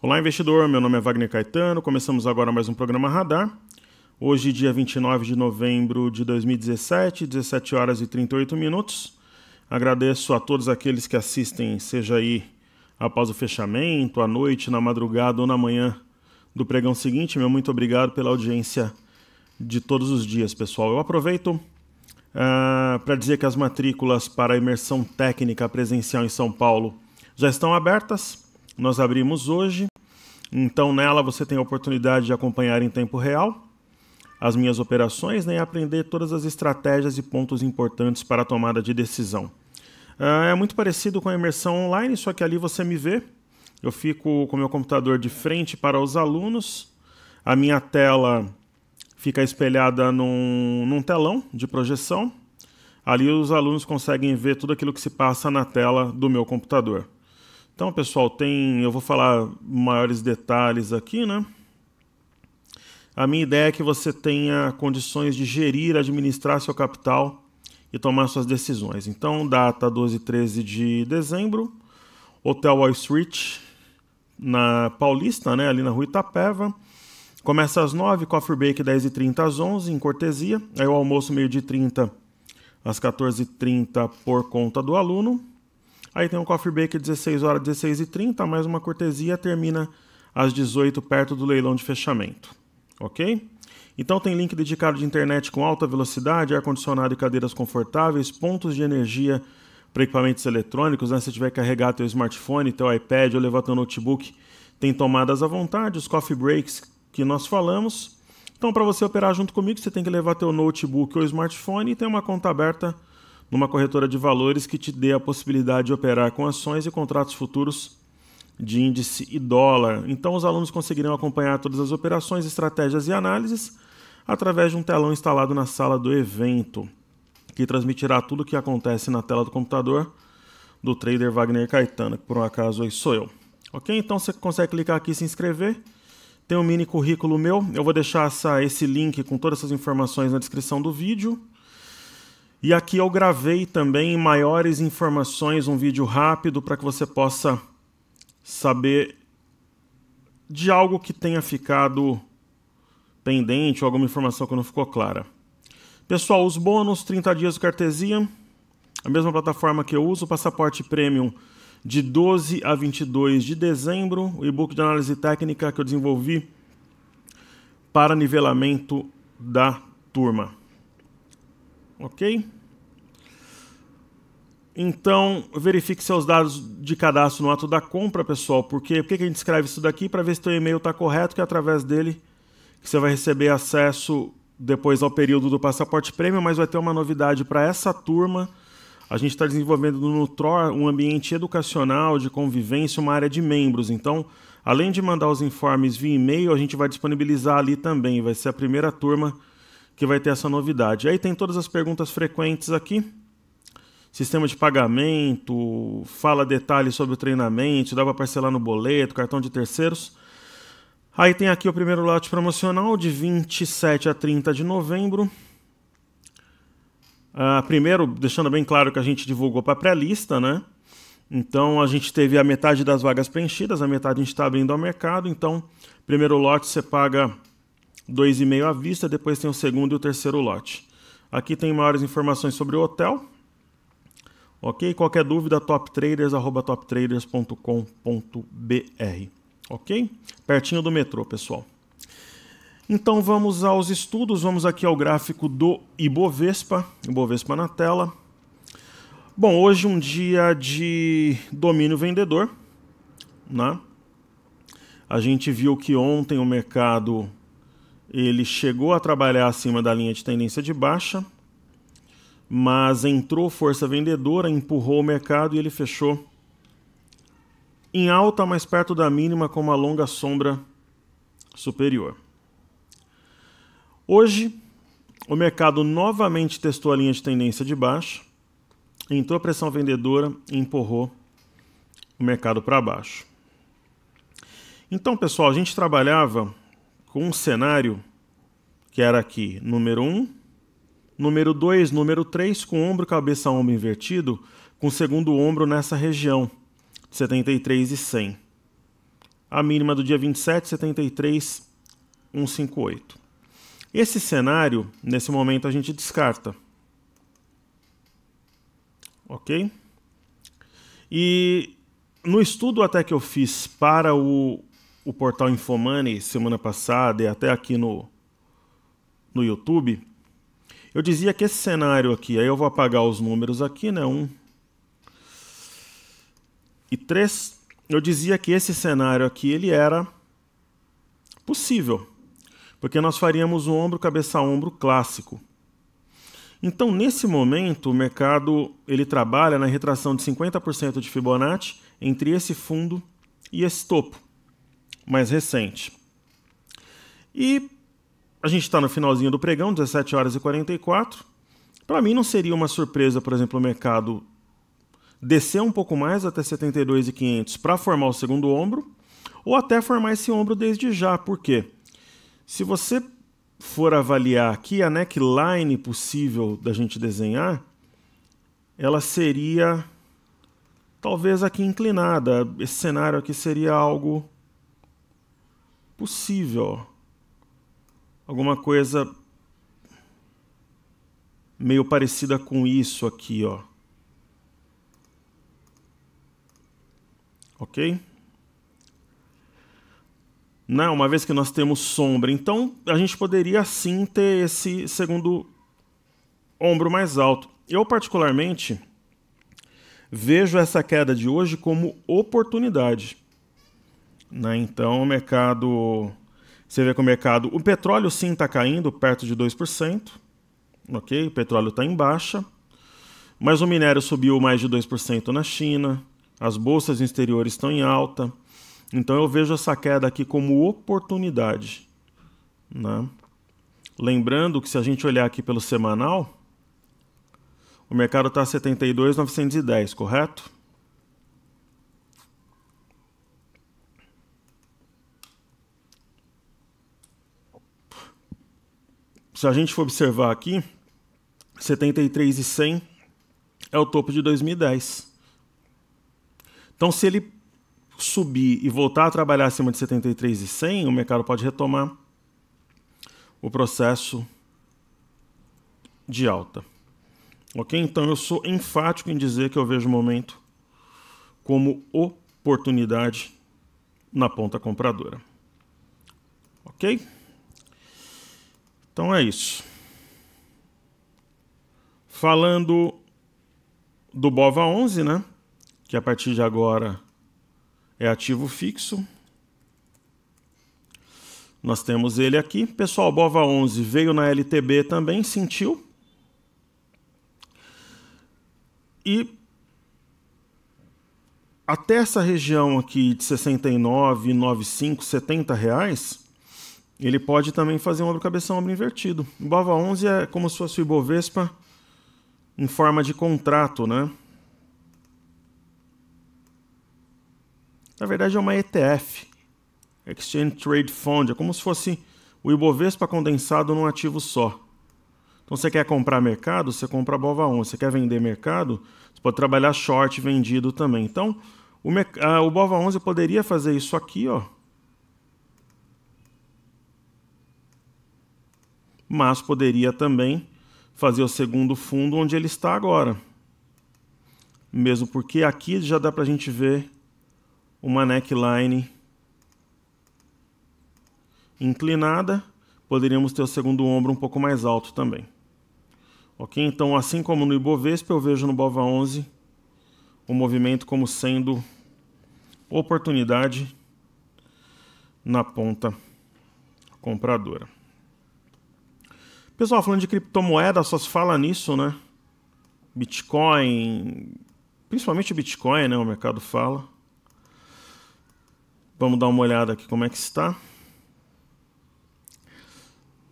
Olá, investidor. Meu nome é Wagner Caetano. Começamos agora mais um programa Radar. Hoje, dia 29 de novembro de 2017, 17 horas e 38 minutos. Agradeço a todos aqueles que assistem, seja aí após o fechamento, à noite, na madrugada ou na manhã do pregão seguinte. Meu muito obrigado pela audiência de todos os dias, pessoal. Eu aproveito uh, ah, para dizer que as matrículas para a imersão técnica presencial em São Paulo já estão abertas nós abrimos hoje. Então nela você tem a oportunidade de acompanhar em tempo real as minhas operações né, e aprender todas as estratégias e pontos importantes para a tomada de decisão. Ah, é muito parecido com a imersão online, só que ali você me vê. Eu fico com meu computador de frente para os alunos. A minha tela fica espelhada num, num telão de projeção. Ali os alunos conseguem ver tudo aquilo que se passa na tela do meu computador. Então, pessoal, tem, eu vou falar maiores detalhes aqui, né? A minha ideia é que você tenha condições de gerir, administrar seu capital e tomar suas decisões. Então, data 12 e 13 de dezembro, Hotel Wall Street, na Paulista, né, ali na rua Itapeva. Começa às 9, Coffee Break 10h30 às 11 em cortesia. Aí o almoço meio-dia 30 às 14h30 por conta do aluno. Aí tem um coffee break 16 horas, 16 e 30, mais uma cortesia, termina às 18 perto do leilão de fechamento, ok? Então tem link dedicado de internet com alta velocidade, ar-condicionado e cadeiras confortáveis, pontos de energia para equipamentos eletrônicos, né? Se tiver que carregar teu smartphone, teu iPad ou levar teu notebook, tem tomadas à vontade, os coffee breaks que nós falamos. Então para você operar junto comigo, você tem que levar teu notebook ou smartphone e ter uma conta aberta numa corretora de valores que te dê a possibilidade de operar com ações e contratos futuros de índice e dólar. Então, os alunos conseguirão acompanhar todas as operações, estratégias e análises através de um telão instalado na sala do evento, que transmitirá tudo o que acontece na tela do computador do trader Wagner Caetano, que por um acaso aí sou eu. Ok? Então, você consegue clicar aqui e se inscrever. Tem um mini currículo meu. Eu vou deixar essa, esse link com todas essas informações na descrição do vídeo. E aqui eu gravei também maiores informações um vídeo rápido para que você possa saber de algo que tenha ficado pendente ou alguma informação que não ficou clara. Pessoal, os bônus 30 dias do Cartesia, a mesma plataforma que eu uso, o passaporte premium de 12 a 22 de dezembro, o e-book de análise técnica que eu desenvolvi para nivelamento da turma ok? Então, verifique seus dados de cadastro no ato da compra, pessoal, porque por que a gente escreve isso daqui? Para ver se o e-mail está correto, que é através dele que você vai receber acesso depois ao período do Passaporte Prêmio, mas vai ter uma novidade para essa turma. A gente está desenvolvendo no TROR um ambiente educacional, de convivência, uma área de membros. Então, além de mandar os informes via e-mail, a gente vai disponibilizar ali também. Vai ser a primeira turma que vai ter essa novidade. Aí tem todas as perguntas frequentes aqui. Sistema de pagamento, fala detalhes sobre o treinamento, dá para parcelar no boleto, cartão de terceiros. Aí tem aqui o primeiro lote promocional de 27 a 30 de novembro. Uh, primeiro, deixando bem claro que a gente divulgou para pré-lista, né? Então a gente teve a metade das vagas preenchidas, a metade a gente está abrindo ao mercado. Então, primeiro lote você paga 2,5 à vista, depois tem o segundo e o terceiro lote. Aqui tem maiores informações sobre o hotel. Ok? Qualquer dúvida, toptraders.com.br. Ok? Pertinho do metrô, pessoal. Então vamos aos estudos, vamos aqui ao gráfico do Ibovespa, Ibovespa na tela. Bom, hoje um dia de domínio vendedor, né? A gente viu que ontem o mercado ele chegou a trabalhar acima da linha de tendência de baixa, mas entrou força vendedora, empurrou o mercado e ele fechou em alta, mais perto da mínima, com uma longa sombra superior. Hoje, o mercado novamente testou a linha de tendência de baixa, entrou a pressão vendedora e empurrou o mercado para baixo. Então, pessoal, a gente trabalhava com um cenário que era aqui, número 1, um, número 2, número 3, com ombro, cabeça, ombro invertido, com segundo ombro nessa região, 73 e 100. A mínima do dia 27, 73, 158. Esse cenário, nesse momento, a gente descarta. Ok? E no estudo até que eu fiz para o o portal Infomani semana passada e até aqui no, no YouTube, eu dizia que esse cenário aqui, aí eu vou apagar os números aqui, né? um, e três Eu dizia que esse cenário aqui ele era possível, porque nós faríamos um ombro cabeça ombro clássico. Então, nesse momento, o mercado ele trabalha na retração de 50% de Fibonacci entre esse fundo e esse topo mais recente. E a gente está no finalzinho do pregão, 17 horas e 44. Para mim não seria uma surpresa, por exemplo, o mercado descer um pouco mais até 72,500 para formar o segundo ombro, ou até formar esse ombro desde já. Por quê? Se você for avaliar aqui a neckline possível da gente desenhar, ela seria talvez aqui inclinada. Esse cenário aqui seria algo possível. Alguma coisa meio parecida com isso aqui, ó. OK? Não, né, uma vez que nós temos sombra, então a gente poderia sim ter esse segundo ombro mais alto. Eu particularmente vejo essa queda de hoje como oportunidade né? Então o mercado. Você vê que o mercado. O petróleo sim está caindo perto de 2%. Ok? O petróleo está em baixa. Mas o minério subiu mais de 2% na China. As bolsas exteriores estão em alta. Então eu vejo essa queda aqui como oportunidade. Né? Lembrando que se a gente olhar aqui pelo semanal, o mercado está 72,910, correto? Se a gente for observar aqui, 73 e 100 é o topo de 2010. Então, se ele subir e voltar a trabalhar acima de 73 e 100, o mercado pode retomar o processo de alta. Ok? Então eu sou enfático em dizer que eu vejo o momento como oportunidade na ponta compradora. Ok? Então é isso. Falando do BOVA 11, né? Que a partir de agora é ativo fixo. Nós temos ele aqui. Pessoal, BOVA 11 veio na LTB também, sentiu. E até essa região aqui de 69, 95, 70 reais, ele pode também fazer um ombro cabeção ombro invertido. O Bova 11 é como se fosse o Ibovespa em forma de contrato, né? Na verdade é uma ETF, Exchange Trade Fund, é como se fosse o Ibovespa condensado num ativo só. Então você quer comprar mercado, você compra Bova 11. Você quer vender mercado, você pode trabalhar short vendido também. Então o, merc... Ah, o Bova 11 poderia fazer isso aqui, ó mas poderia também fazer o segundo fundo onde ele está agora. Mesmo porque aqui já dá para a gente ver uma neckline inclinada. Poderíamos ter o segundo ombro um pouco mais alto também. Ok? Então, assim como no Ibovespa, eu vejo no BOVA11 o movimento como sendo oportunidade na ponta compradora. Pessoal, falando de criptomoeda, só se fala nisso, né? Bitcoin, principalmente o Bitcoin, né? O mercado fala. Vamos dar uma olhada aqui como é que está.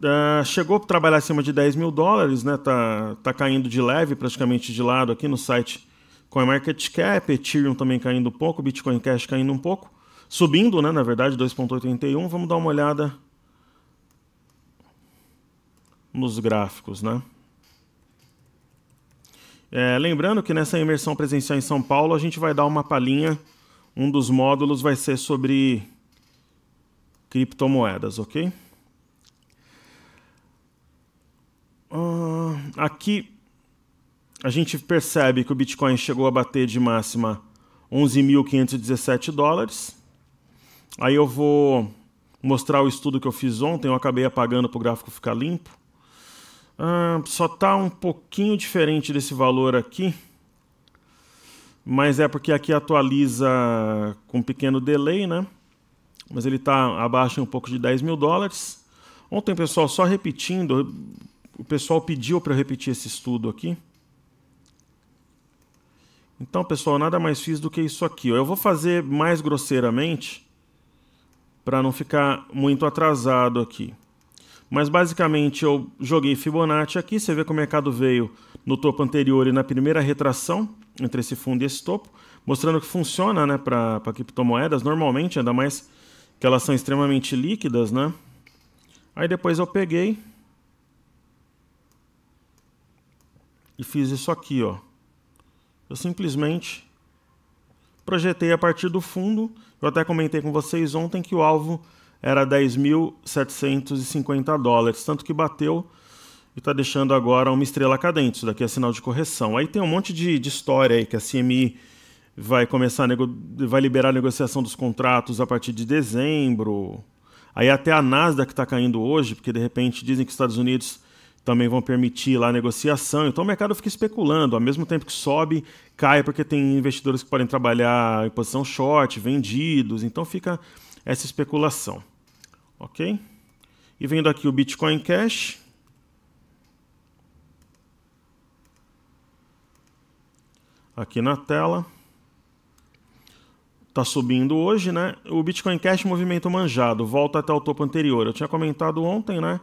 Uh, chegou para trabalhar acima de 10 mil dólares, né? Tá, tá caindo de leve, praticamente de lado aqui no site CoinMarketCap, Ethereum também caindo um pouco, Bitcoin Cash caindo um pouco, subindo, né? Na verdade, 2,81. Vamos dar uma olhada nos gráficos, né? É, lembrando que nessa imersão presencial em São Paulo a gente vai dar uma palhinha. Um dos módulos vai ser sobre criptomoedas, ok? Uh, aqui a gente percebe que o Bitcoin chegou a bater de máxima 11.517 dólares. Aí eu vou mostrar o estudo que eu fiz ontem, eu acabei apagando para o gráfico ficar limpo. Ah, só tá um pouquinho diferente desse valor aqui. Mas é porque aqui atualiza com um pequeno delay, né? Mas ele tá abaixo um pouco de 10 mil dólares. Ontem, pessoal, só repetindo, o pessoal pediu para eu repetir esse estudo aqui. Então, pessoal, nada mais fiz do que isso aqui. Eu vou fazer mais grosseiramente para não ficar muito atrasado aqui. Mas basicamente eu joguei Fibonacci aqui, você vê que o mercado veio no topo anterior e na primeira retração entre esse fundo e esse topo, mostrando que funciona né, para criptomoedas normalmente, ainda mais que elas são extremamente líquidas. Né? Aí depois eu peguei e fiz isso aqui. Ó. Eu simplesmente projetei a partir do fundo, eu até comentei com vocês ontem que o alvo era 10.750 dólares, tanto que bateu e está deixando agora uma estrela cadente. Isso daqui é sinal de correção. Aí tem um monte de, de história aí que a CMI vai começar a nego... vai liberar a negociação dos contratos a partir de dezembro. Aí até a Nasdaq está caindo hoje, porque de repente dizem que os Estados Unidos também vão permitir lá a negociação. Então o mercado fica especulando. Ao mesmo tempo que sobe, cai porque tem investidores que podem trabalhar em posição short, vendidos. Então fica essa especulação. Ok? E vendo aqui o Bitcoin Cash. Aqui na tela. Está subindo hoje, né? O Bitcoin Cash movimento manjado, volta até o topo anterior. Eu tinha comentado ontem, né?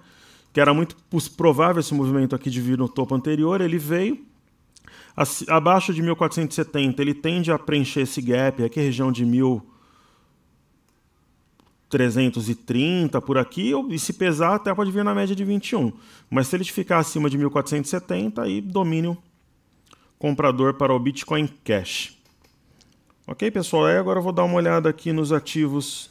Que era muito provável esse movimento aqui de vir no topo anterior. Ele veio, abaixo de 1470 ele tende a preencher esse gap, aqui região de 1000 330 por aqui, e se pesar até pode vir na média de 21. Mas se ele ficar acima de 1470, aí domínio comprador para o Bitcoin Cash. Ok, pessoal? Aí agora eu vou dar uma olhada aqui nos ativos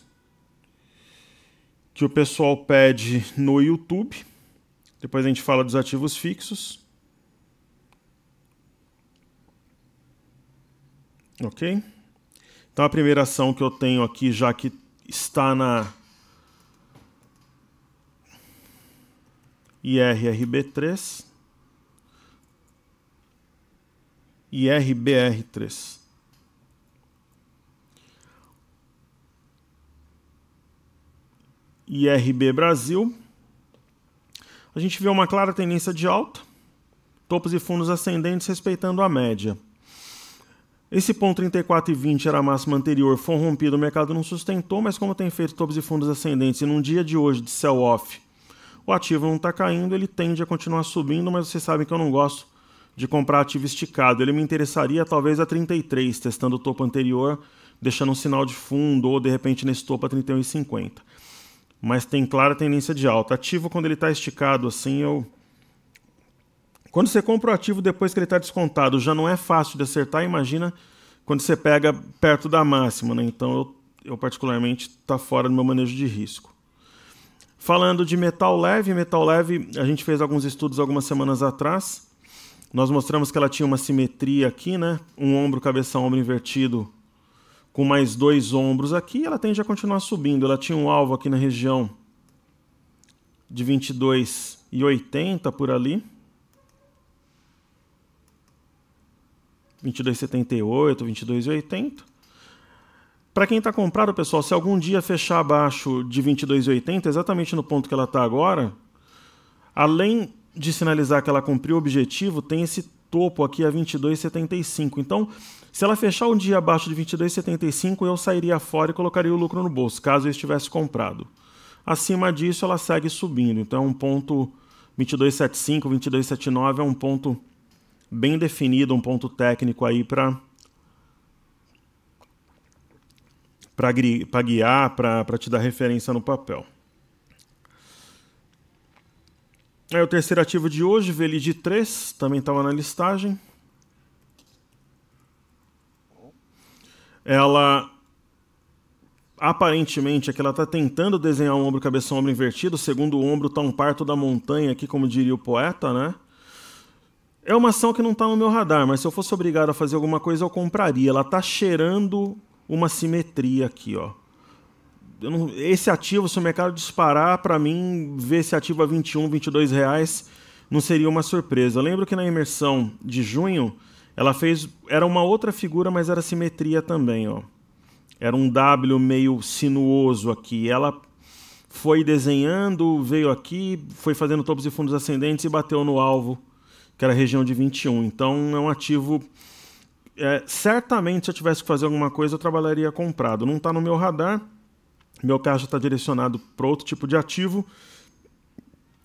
que o pessoal pede no YouTube. Depois a gente fala dos ativos fixos. Ok? Então a primeira ação que eu tenho aqui, já que está na IRRB3 IRBR 3 IRB Brasil. A gente vê uma clara tendência de alta, topos e fundos ascendentes respeitando a média. Esse ponto 34 e 20 era a máxima anterior, foi rompido, o mercado não sustentou, mas como tem feito tops e fundos ascendentes e num dia de hoje de sell-off, o ativo não está caindo, ele tende a continuar subindo, mas vocês sabem que eu não gosto de comprar ativo esticado. Ele me interessaria talvez a 33, testando o topo anterior, deixando um sinal de fundo ou de repente nesse topo a 31,50. Mas tem clara tendência de alta. Ativo quando ele está esticado assim, eu quando você compra o ativo depois que ele está descontado, já não é fácil de acertar, imagina quando você pega perto da máxima. Né? Então, eu, eu particularmente está fora do meu manejo de risco. Falando de metal leve, metal leve, a gente fez alguns estudos algumas semanas atrás. Nós mostramos que ela tinha uma simetria aqui, né? Um ombro, cabeça, ombro invertido com mais dois ombros aqui, ela tende a continuar subindo. Ela tinha um alvo aqui na região de 22,80 por ali. 22,78, 22,80. Para quem está comprado, pessoal, se algum dia fechar abaixo de 22,80, exatamente no ponto que ela está agora, além de sinalizar que ela cumpriu o objetivo, tem esse topo aqui a 22,75. Então, se ela fechar um dia abaixo de 22,75, eu sairia fora e colocaria o lucro no bolso, caso eu estivesse comprado. Acima disso, ela segue subindo. Então, é um ponto 22,75, 22,79 é um ponto bem definido, um ponto técnico aí para para guiar, para te dar referência no papel. é o terceiro ativo de hoje, Velid 3, também estava tá na listagem. Ela aparentemente é que ela está tentando desenhar um ombro cabeça ombro invertido, segundo o ombro está um parto da montanha aqui, como diria o poeta, né? É uma ação que não está no meu radar, mas se eu fosse obrigado a fazer alguma coisa, eu compraria. Ela está cheirando uma simetria aqui, ó. Não, esse ativo, se o mercado disparar, para mim, ver esse ativo a 21, 22 reais não seria uma surpresa. Eu lembro que na imersão de junho, ela fez. Era uma outra figura, mas era simetria também, ó. Era um W meio sinuoso aqui. Ela foi desenhando, veio aqui, foi fazendo topos e fundos ascendentes e bateu no alvo que era a região de 21. Então é um ativo. É, certamente, se eu tivesse que fazer alguma coisa, eu trabalharia comprado. Não está no meu radar, meu caixa está direcionado para outro tipo de ativo,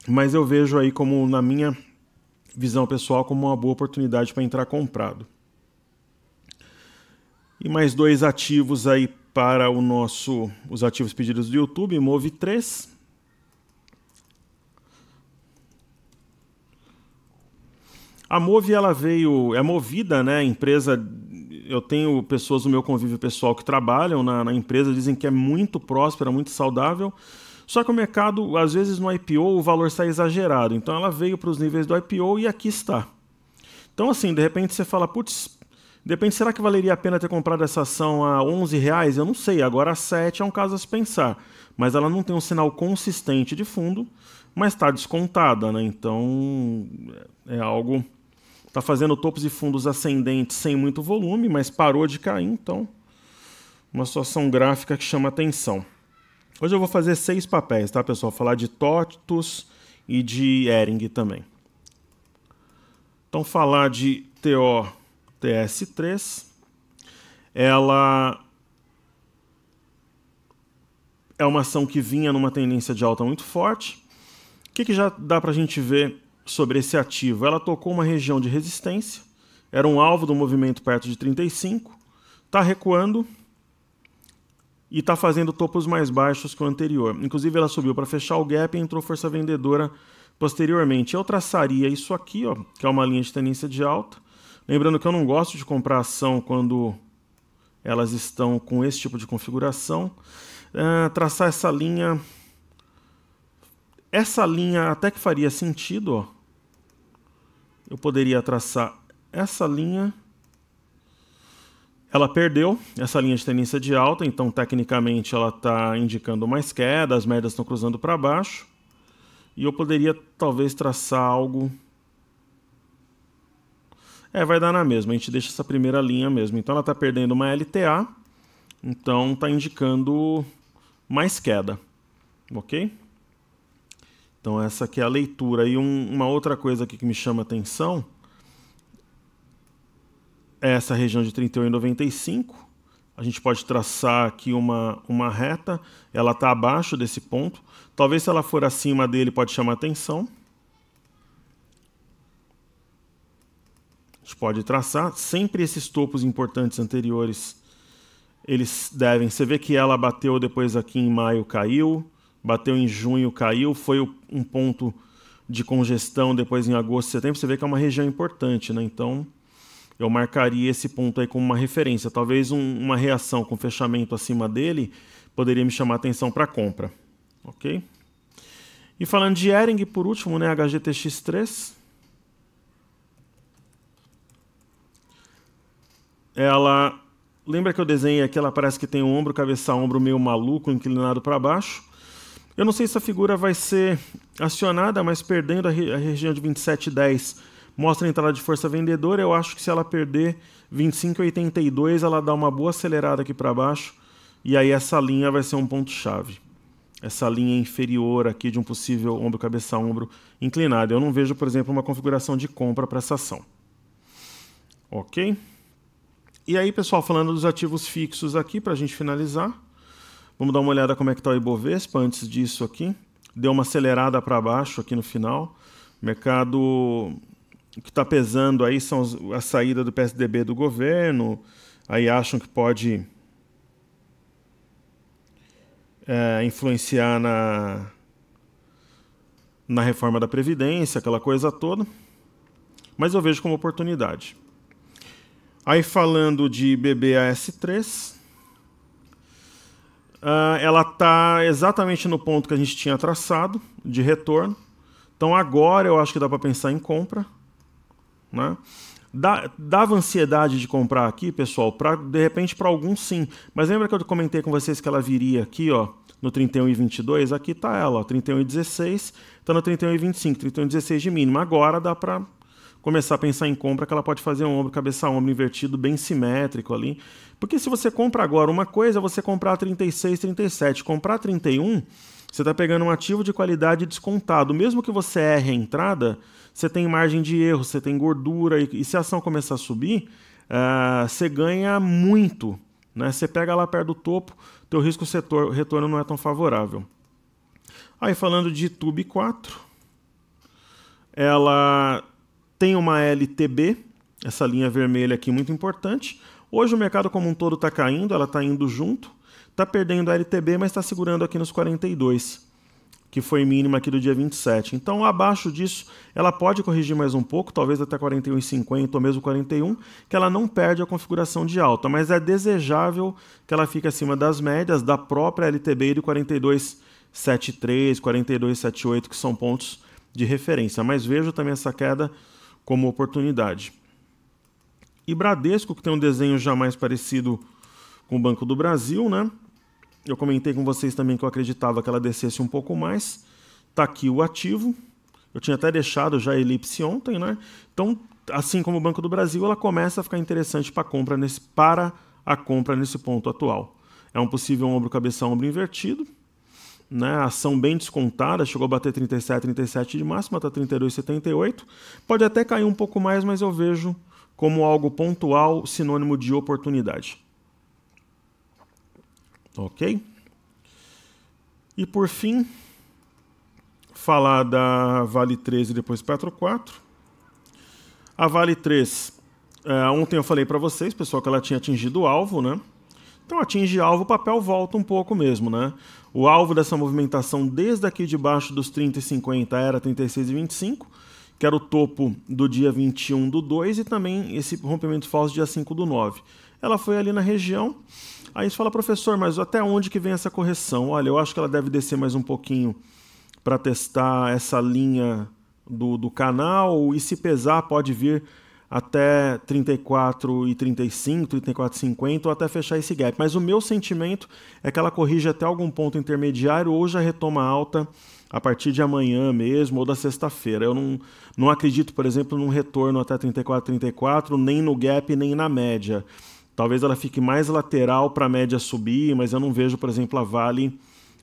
mas eu vejo aí como, na minha visão pessoal, como uma boa oportunidade para entrar comprado. E mais dois ativos aí para o nosso, os ativos pedidos do YouTube, Move 3, A Move ela veio, é movida, né? Empresa, eu tenho pessoas do meu convívio pessoal que trabalham na, na empresa, dizem que é muito próspera, muito saudável. Só que o mercado, às vezes no IPO, o valor sai exagerado. Então ela veio para os níveis do IPO e aqui está. Então, assim, de repente você fala, putz, de repente será que valeria a pena ter comprado essa ação a 11 reais? Eu não sei, agora a 7 é um caso a se pensar. Mas ela não tem um sinal consistente de fundo, mas está descontada, né? Então é, é algo Está fazendo topos e fundos ascendentes sem muito volume, mas parou de cair, então uma situação gráfica que chama atenção. Hoje eu vou fazer seis papéis, tá, pessoal? Falar de Totus e de Ering também. Então, falar de tots TS3, ela é uma ação que vinha numa tendência de alta muito forte. O que, que já dá para a gente ver sobre esse ativo, ela tocou uma região de resistência, era um alvo do movimento perto de 35, está recuando e está fazendo topos mais baixos que o anterior. Inclusive, ela subiu para fechar o gap e entrou força vendedora posteriormente. Eu traçaria isso aqui, ó, que é uma linha de tendência de alta. Lembrando que eu não gosto de comprar ação quando elas estão com esse tipo de configuração. Uh, traçar essa linha... Essa linha até que faria sentido, ó eu poderia traçar essa linha. Ela perdeu essa linha de tendência de alta, então tecnicamente ela está indicando mais queda, as médias estão cruzando para baixo. E eu poderia talvez traçar algo. É, vai dar na mesma, a gente deixa essa primeira linha mesmo. Então ela está perdendo uma LTA, então está indicando mais queda, ok? Então essa aqui é a leitura. E um, uma outra coisa aqui que me chama atenção é essa região de 31 e 95. A gente pode traçar aqui uma, uma reta, ela está abaixo desse ponto. Talvez se ela for acima dele pode chamar atenção. A gente pode traçar. Sempre esses topos importantes anteriores, eles devem... Você vê que ela bateu depois aqui em maio, caiu bateu em junho, caiu, foi um ponto de congestão depois em agosto, setembro, você vê que é uma região importante, né? Então, eu marcaria esse ponto aí como uma referência. Talvez um, uma reação com fechamento acima dele poderia me chamar atenção para compra, ok? E falando de Ering, por último, né, HGTX3, ela lembra que eu desenhei aqui, ela parece que tem um ombro, cabeça, ombro meio maluco, inclinado para baixo. Eu não sei se a figura vai ser acionada, mas perdendo a, re a região de 27,10 mostra a entrada de força vendedora. Eu acho que se ela perder 25,82, ela dá uma boa acelerada aqui para baixo. E aí essa linha vai ser um ponto-chave. Essa linha inferior aqui de um possível ombro, cabeça, ombro inclinado. Eu não vejo, por exemplo, uma configuração de compra para essa ação. Ok? E aí, pessoal, falando dos ativos fixos aqui, para a gente finalizar. Vamos dar uma olhada como é que está o Ibovespa antes disso aqui. Deu uma acelerada para baixo aqui no final. mercado que está pesando aí são a saída do PSDB do governo. Aí acham que pode é, influenciar na, na reforma da Previdência, aquela coisa toda. Mas eu vejo como oportunidade. Aí falando de BBAS3, ah, ela está exatamente no ponto que a gente tinha traçado de retorno. Então agora eu acho que dá para pensar em compra. Né? Dá, dava ansiedade de comprar aqui, pessoal, pra, de repente para alguns sim. Mas lembra que eu comentei com vocês que ela viria aqui, ó, no 31 e 22? Aqui está ela, ó, 31 e 16, está no 31 e 25, 31 e 16 de mínimo Agora dá para começar a pensar em compra que ela pode fazer um ombro, cabeça ombro invertido, bem simétrico ali. Porque se você compra agora uma coisa, você comprar 36, 37, comprar 31, você está pegando um ativo de qualidade descontado. Mesmo que você erre a entrada, você tem margem de erro, você tem gordura, e, se a ação começar a subir, uh, você ganha muito. Né? Você pega lá perto do topo, teu risco setor, retorno não é tão favorável. Aí falando de Tube 4, ela tem uma LTB, essa linha vermelha aqui muito importante. Hoje o mercado como um todo está caindo, ela está indo junto. Está perdendo a LTB, mas está segurando aqui nos 42, que foi mínima aqui do dia 27. Então, abaixo disso, ela pode corrigir mais um pouco, talvez até 41,50 ou mesmo 41, que ela não perde a configuração de alta, mas é desejável que ela fique acima das médias da própria LTB de 42,73, 42,78, que são pontos de referência. Mas vejo também essa queda como oportunidade. E Bradesco, que tem um desenho já mais parecido com o Banco do Brasil, né? Eu comentei com vocês também que eu acreditava que ela descesse um pouco mais. Tá aqui o ativo. Eu tinha até deixado já a elipse ontem, né? Então, assim como o Banco do Brasil, ela começa a ficar interessante para compra nesse para a compra nesse ponto atual. É um possível ombro cabeça ombro invertido né? A ação bem descontada, chegou a bater 37, 37 de máxima, está 32,78. Pode até cair um pouco mais, mas eu vejo como algo pontual, sinônimo de oportunidade. Ok? E por fim, falar da Vale 13 e depois Petro 4. A Vale 3, é, ontem eu falei para vocês, pessoal, que ela tinha atingido o alvo, né? Então atinge alvo, o papel volta um pouco mesmo, né? O alvo dessa movimentação desde aqui debaixo dos 30 e 50 era 36 e 25, que era o topo do dia 21 do 2 e também esse rompimento falso dia 5 do 9. Ela foi ali na região. Aí você fala, professor, mas até onde que vem essa correção? Olha, eu acho que ela deve descer mais um pouquinho para testar essa linha do, do canal e se pesar pode vir até 34 e 35, 34 e 50 ou até fechar esse gap. Mas o meu sentimento é que ela corrige até algum ponto intermediário ou já retoma alta a partir de amanhã mesmo ou da sexta-feira. Eu não, não acredito, por exemplo, num retorno até 34 34, nem no gap, nem na média. Talvez ela fique mais lateral para a média subir, mas eu não vejo, por exemplo, a Vale.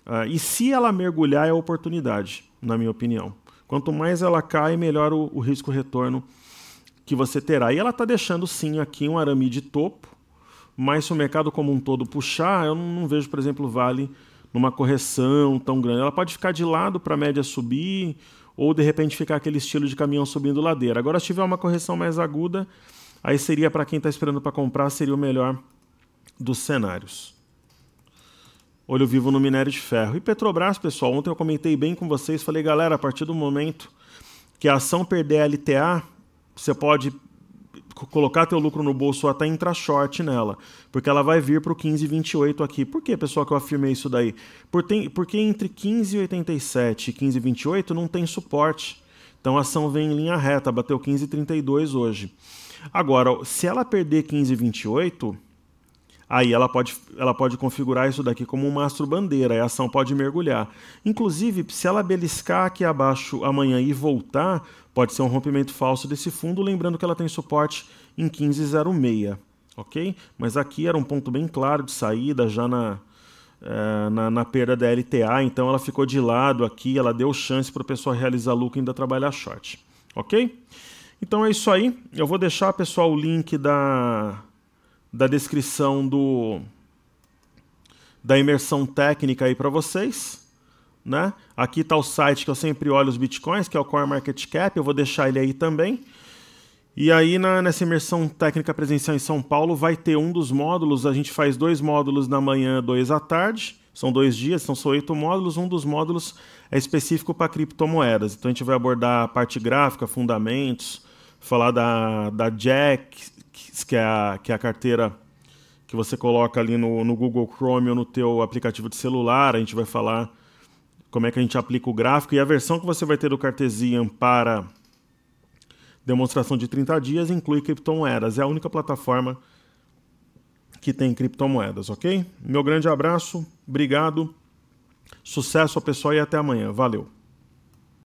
Uh, e se ela mergulhar, é oportunidade, na minha opinião. Quanto mais ela cai, melhor o, o risco-retorno que você terá. E ela está deixando sim aqui um arame de topo, mas se o mercado como um todo puxar, eu não vejo, por exemplo, o Vale numa correção tão grande. Ela pode ficar de lado para a média subir, ou de repente ficar aquele estilo de caminhão subindo ladeira. Agora, se tiver uma correção mais aguda, aí seria para quem está esperando para comprar, seria o melhor dos cenários. Olho vivo no minério de ferro. E Petrobras, pessoal, ontem eu comentei bem com vocês, falei, galera, a partir do momento que a ação perder a LTA, você pode colocar teu lucro no bolso até entrar short nela, porque ela vai vir para o 15,28 aqui. Por que, pessoal, que eu afirmei isso daí? Porque entre 15,87 e 15,28 não tem suporte. Então a ação vem em linha reta, bateu 15,32 hoje. Agora, se ela perder 15,28, Aí ela pode, ela pode configurar isso daqui como um mastro bandeira, a ação pode mergulhar. Inclusive, se ela beliscar aqui abaixo amanhã e voltar, pode ser um rompimento falso desse fundo, lembrando que ela tem suporte em 1506, ok? Mas aqui era um ponto bem claro de saída já na, eh, na, na perda da LTA, então ela ficou de lado aqui, ela deu chance para o pessoal realizar lucro e ainda trabalhar short, ok? Então é isso aí, eu vou deixar, pessoal, o link da da descrição do da imersão técnica aí para vocês, né? Aqui está o site que eu sempre olho os bitcoins, que é o Core Market Cap, eu vou deixar ele aí também. E aí na, nessa imersão técnica presencial em São Paulo vai ter um dos módulos, a gente faz dois módulos na manhã, dois à tarde, são dois dias, são só oito módulos, um dos módulos é específico para criptomoedas. Então a gente vai abordar a parte gráfica, fundamentos, falar da, da Jack, que é a, que é a carteira que você coloca ali no, no Google Chrome ou no teu aplicativo de celular. A gente vai falar como é que a gente aplica o gráfico e a versão que você vai ter do Cartesian para demonstração de 30 dias inclui criptomoedas. É a única plataforma que tem criptomoedas, ok? Meu grande abraço, obrigado, sucesso ao pessoal e até amanhã. Valeu!